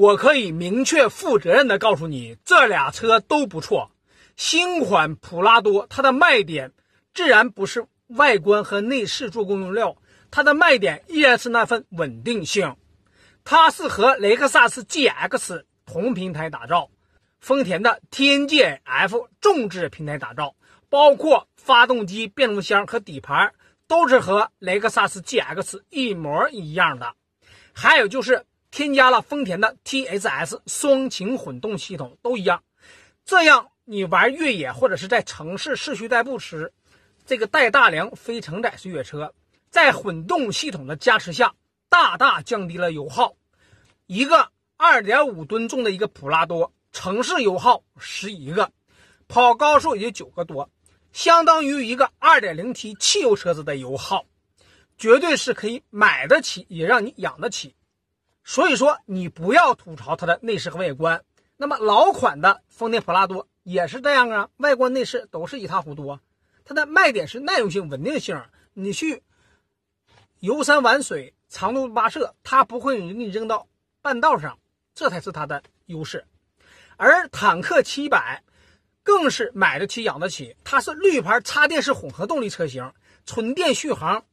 我可以明确、负责任的告诉你，这俩车都不错。新款普拉多它的卖点自然不是外观和内饰做工用料，它的卖点依然是那份稳定性。它是和雷克萨斯 GX 同平台打造，丰田的 TNGA-F 重质平台打造，包括发动机、变速箱和底盘都是和雷克萨斯 GX 一模一样的。还有就是。添加了丰田的 T S S 双擎混动系统都一样，这样你玩越野或者是在城市市区代步时，这个带大梁非承载式越野车在混动系统的加持下，大大降低了油耗。一个二点五吨重的一个普拉多，城市油耗十一个，跑高速也就九个多，相当于一个二点零 T 汽油车子的油耗，绝对是可以买得起，也让你养得起。所以说，你不要吐槽它的内饰和外观。那么老款的丰田普拉多也是这样啊，外观内饰都是一塌糊涂。它的卖点是耐用性、稳定性。你去游山玩水、长途跋涉，它不会给你扔到半道上，这才是它的优势。而坦克七百更是买得起、养得起，它是绿牌插电式混合动力车型，纯电续航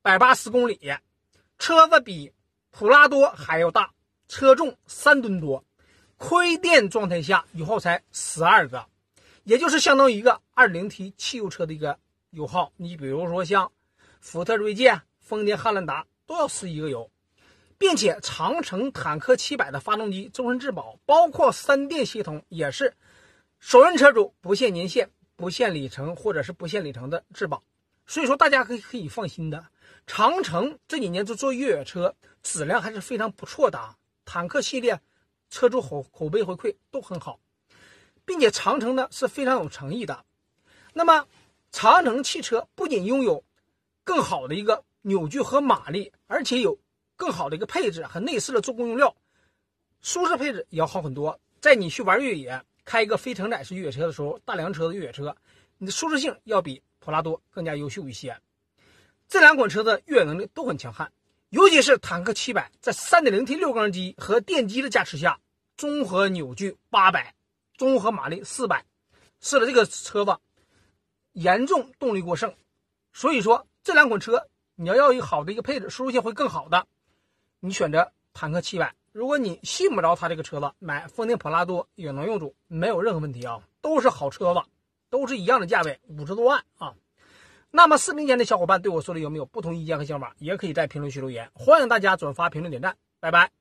百八十公里，车子比。普拉多还要大，车重三吨多，亏电状态下油耗才十二个，也就是相当于一个二零 T 汽油车的一个油耗。你比如说像福特锐界、丰田汉兰达都要十一个油，并且长城坦克七百的发动机终身质保，包括三电系统也是，首任车主不限年限、不限里程或者是不限里程的质保。所以说，大家可可以放心的，长城这几年做做越野车，质量还是非常不错的。啊。坦克系列车主口口碑回馈都很好，并且长城呢是非常有诚意的。那么，长城汽车不仅拥有更好的一个扭矩和马力，而且有更好的一个配置和内饰的做工用料，舒适配置也要好很多。在你去玩越野，开一个非承载式越野车的时候，大梁车的越野车，你的舒适性要比。普拉多更加优秀一些，这两款车的越野能力都很强悍，尤其是坦克七百在三点零 T 六缸机和电机的加持下，综合扭矩八百，综合马力四百，试了这个车子严重动力过剩。所以说这两款车你要要一个好的一个配置，舒适性会更好的，你选择坦克七百。如果你信不着他这个车子，买丰田普拉多也能用住，没有任何问题啊，都是好车子。都是一样的价位，五十多万啊。那么视频前的小伙伴对我说的有没有不同意见和想法，也可以在评论区留言。欢迎大家转发、评论、点赞，拜拜。